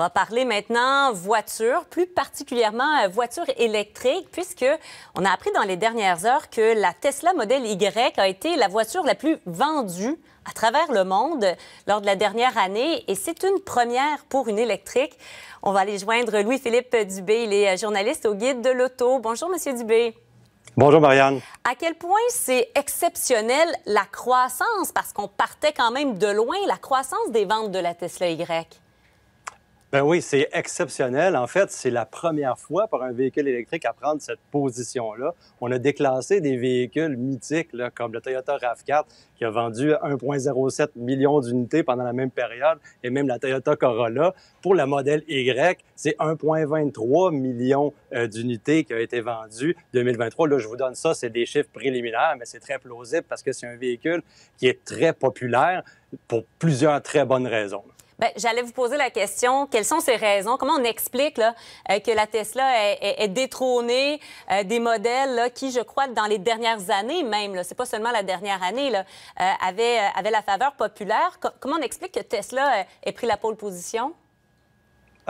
On va parler maintenant voiture, plus particulièrement euh, voiture électrique, puisque on a appris dans les dernières heures que la Tesla Model Y a été la voiture la plus vendue à travers le monde lors de la dernière année et c'est une première pour une électrique. On va aller joindre Louis-Philippe Dubé, il est euh, journaliste au guide de l'auto. Bonjour monsieur Dubé. Bonjour Marianne. À quel point c'est exceptionnel la croissance parce qu'on partait quand même de loin la croissance des ventes de la Tesla Y. Ben oui, c'est exceptionnel. En fait, c'est la première fois pour un véhicule électrique à prendre cette position-là. On a déclassé des véhicules mythiques là, comme le Toyota RAV4 qui a vendu 1,07 million d'unités pendant la même période et même la Toyota Corolla. Pour la modèle Y, c'est 1,23 million euh, d'unités qui a été vendu 2023. Là, je vous donne ça, c'est des chiffres préliminaires, mais c'est très plausible parce que c'est un véhicule qui est très populaire pour plusieurs très bonnes raisons. Ben, j'allais vous poser la question, quelles sont ces raisons? Comment on explique euh, que la Tesla est, est, euh, des modèles qui, je crois, dans les dernières années même, c'est pas seulement la dernière année, là, euh, avait, la faveur populaire. comment on explique que Tesla ait pris la pole position?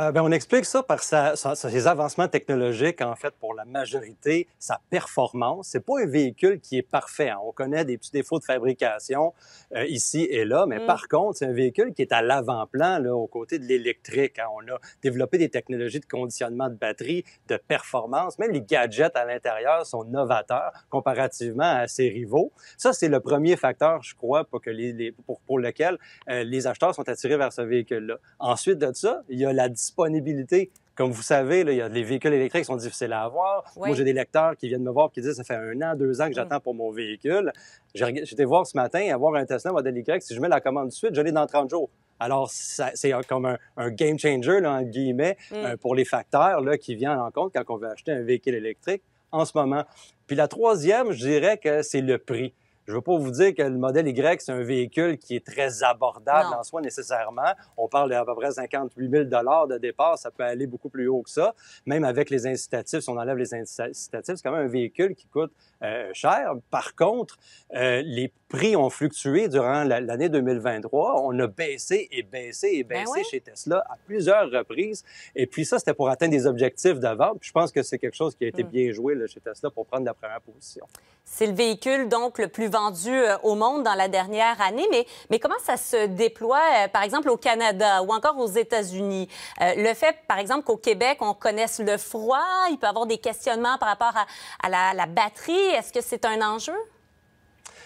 Euh, ben, on explique ça par ses avancements technologiques, en fait, pour la majorité, sa performance. C'est pas un véhicule qui est parfait. Hein. On connaît des petits défauts de fabrication euh, ici et là, mais mm. par contre, c'est un véhicule qui est à l'avant-plan, aux côtés de l'électrique. Hein. On a développé des technologies de conditionnement de batterie, de performance. Même les gadgets à l'intérieur sont novateurs comparativement à ses rivaux. Ça, c'est le premier facteur, je crois, pour, que les, pour, lequel euh, les acheteurs sont attirés vers ce véhicule-là. Ensuite de ça, il y a la disponibilité. Comme vous savez, y a, les véhicules électriques sont difficiles à avoir. Moi, j'ai des lecteurs qui viennent me voir qui disent ça fait un an, deux ans que j'attends pour mon véhicule. J'étais voir ce matin, avoir un Tesla modèle Y, si je mets la commande de suite, je l'ai dans 30 jours. Alors, c'est comme un, game changer, là, guillemets, mm. euh, pour les facteurs là, qui viennent en compte quand on veut acheter un véhicule électrique en ce moment. Puis la troisième, je dirais que c'est le prix. Je ne veux pas vous dire que le modèle Y, c'est un véhicule qui est très abordable en soi nécessairement. On parle d'à peu près 58 000 de départ. Ça peut aller beaucoup plus haut que ça. Même avec les incitatifs, on enlève les incitatifs, c'est quand même un véhicule qui coûte euh, cher. Par contre, euh, les prix ont fluctué durant l'année 2023. On a baissé et baissé et ben baissé chez Tesla à plusieurs reprises. Et puis ça, c'était pour atteindre des objectifs de vente. je pense que c'est quelque chose qui a été hmm. bien joué chez Tesla pour prendre la première position. C'est le véhicule donc le plus vendu euh, au monde dans la dernière année, mais, mais comment ça se déploie, euh, par exemple, au Canada ou encore aux États-Unis? Euh, le fait, par exemple, qu'au Québec, on connaisse le froid, il peut y avoir des questionnements par rapport à, la batterie, est-ce que c'est un enjeu?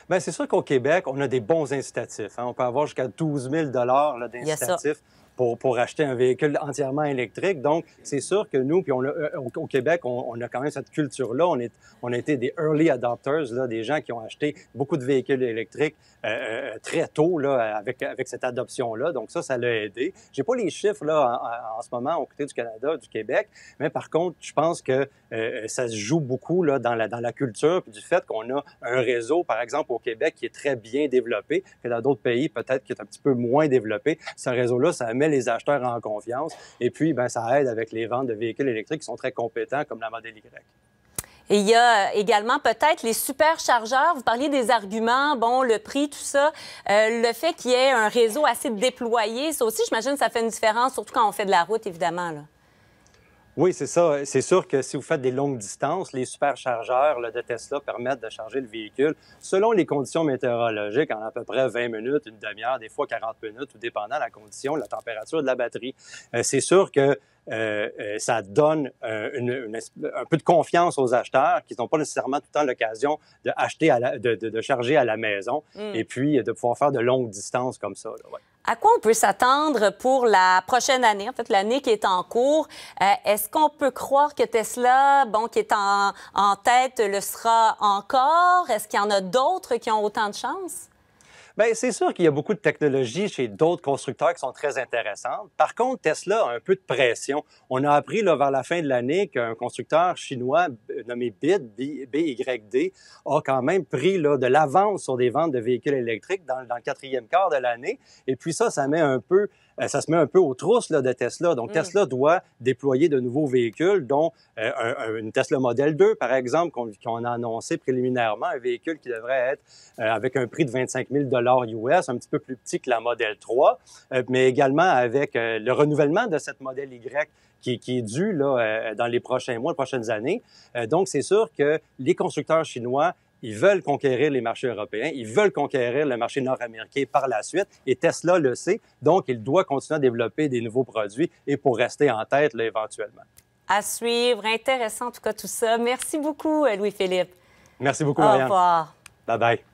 Bien, c'est sûr qu'au Québec, on a des bons incitatifs. Hein. On peut avoir jusqu'à 12 000 d'incitatifs pour, pour acheter un véhicule entièrement électrique. Donc, c'est sûr que nous, puis on euh, au, Québec, on, a quand même cette culture-là. On, est, on a été des early adopters, là, des gens qui ont acheté beaucoup de véhicules électriques euh, euh, très tôt là, avec, avec cette adoption-là. Donc, ça, ça l'a aidé. J'ai pas les chiffres là, en, ce moment au côté du Canada, du Québec, mais par contre, je pense que ça se joue beaucoup là, dans, la, dans la culture, puis du fait qu'on a un réseau, par exemple, au Québec qui est très bien développé, que dans d'autres pays, peut-être qui est un petit peu moins développé. Ce réseau-là, ça les acheteurs en confiance. Et puis, ben, ça aide avec les ventes de véhicules électriques qui sont très compétents, comme la Model Y. Et il y a euh, également peut-être les superchargeurs. Vous parliez des arguments, bon, le prix, tout ça. Euh, le fait qu'il y ait un réseau assez déployé, ça aussi, j'imagine, ça fait une différence, surtout quand on fait de la route, évidemment. Là. Oui, c'est ça. C'est sûr que si vous faites des longues distances, les superchargeurs de Tesla permettent de charger le véhicule selon les conditions météorologiques en à peu près 20 minutes, une demi-heure, des fois 40 minutes, tout dépendant de la condition, de la température de la batterie. Euh, c'est sûr que euh, euh, ça donne une, un peu de confiance aux acheteurs qui n'ont pas nécessairement tout le temps l'occasion de, de, charger à la maison mm. et puis de pouvoir faire de longues distances comme ça. À quoi on peut s'attendre pour la prochaine année, en fait, l'année qui est en cours? Euh, est-ce qu'on peut croire que Tesla, bon, qui est en, tête, le sera encore? Est-ce qu'il y en a d'autres qui ont autant de chances? Bien, c'est sûr qu'il y a beaucoup de technologies chez d'autres constructeurs qui sont très intéressantes. Par contre, Tesla a un peu de pression. On a appris là, vers la fin de l'année qu'un constructeur chinois, nommé BID, BYD, a quand même pris là, de l'avance sur des ventes de véhicules électriques dans, le quatrième quart de l'année. Et puis ça, ça met un peu euh, ça se met un peu aux trousses là, de Tesla. Donc, mm. Tesla doit déployer de nouveaux véhicules, dont euh, une Tesla Model 2, par exemple, qu'on a annoncé préliminairement, un véhicule qui devrait être euh, avec un prix de 25 000 US, un petit peu plus petit que la Model 3, mais également avec le renouvellement de cette Model Y qui, est dû là, euh, dans les prochains mois, les prochaines années. Euh, donc, c'est sûr que les constructeurs chinois ils veulent conquérir les marchés européens, ils veulent conquérir le marché nord-américain par la suite, et Tesla le sait, donc il doit continuer à développer des nouveaux produits et pour rester en tête éventuellement. À suivre, intéressant en tout cas tout ça. Merci beaucoup, euh, Louis-Philippe. Merci beaucoup, Marianne. Au revoir. Bye-bye.